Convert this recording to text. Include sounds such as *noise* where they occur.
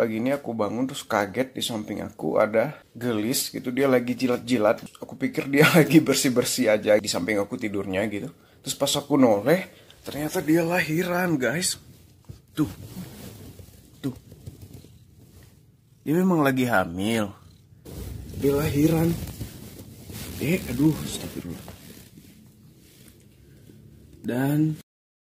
pagi ini aku bangun terus kaget di samping aku ada gelis gitu dia lagi jilat-jilat aku pikir dia *laughs* lagi bersih-bersih aja di samping aku tidurnya gitu terus pas aku noleh ternyata dia lahiran guys tuh tuh dia memang lagi hamil dia lahiran eh aduh astagfirullah dan